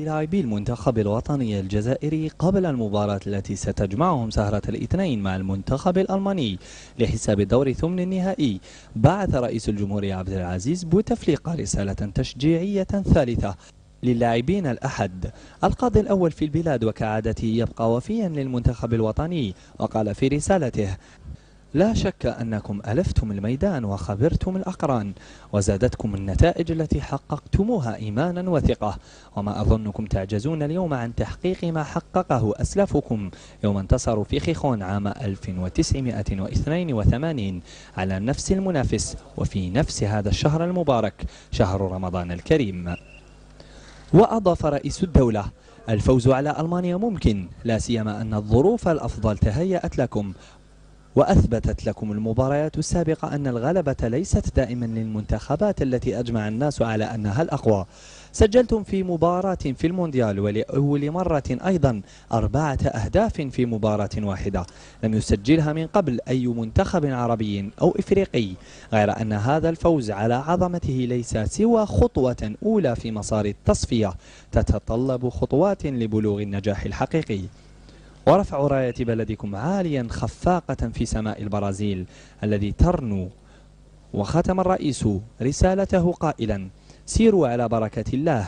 لاعبي المنتخب الوطني الجزائري قبل المباراة التي ستجمعهم سهرة الاثنين مع المنتخب الألماني لحساب الدور ثمن النهائي بعث رئيس الجمهورية عبد العزيز بوتفليقة رسالة تشجيعية ثالثة للاعبين الأحد القاضي الأول في البلاد وكعادته يبقى وفيا للمنتخب الوطني وقال في رسالته لا شك أنكم ألفتم الميدان وخبرتم الأقران وزادتكم النتائج التي حققتموها إيمانا وثقة وما أظنكم تعجزون اليوم عن تحقيق ما حققه أسلفكم يوم انتصروا في خيخون عام 1982 على نفس المنافس وفي نفس هذا الشهر المبارك شهر رمضان الكريم وأضاف رئيس الدولة الفوز على ألمانيا ممكن لا سيما أن الظروف الأفضل تهيأت لكم وأثبتت لكم المباريات السابقة أن الغلبة ليست دائما للمنتخبات التي أجمع الناس على أنها الأقوى سجلتم في مباراة في المونديال ولأول مرة أيضا أربعة أهداف في مباراة واحدة لم يسجلها من قبل أي منتخب عربي أو إفريقي غير أن هذا الفوز على عظمته ليس سوى خطوة أولى في مسار التصفية تتطلب خطوات لبلوغ النجاح الحقيقي ورفع راية بلدكم عاليا خفاقة في سماء البرازيل الذي ترنو وختم الرئيس رسالته قائلا سيروا على بركة الله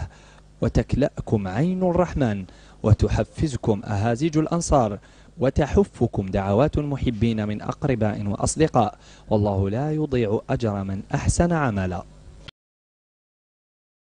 وتكلأكم عين الرحمن وتحفزكم أهازيج الأنصار وتحفكم دعوات المحبين من أقرباء وأصدقاء والله لا يضيع أجر من أحسن عملا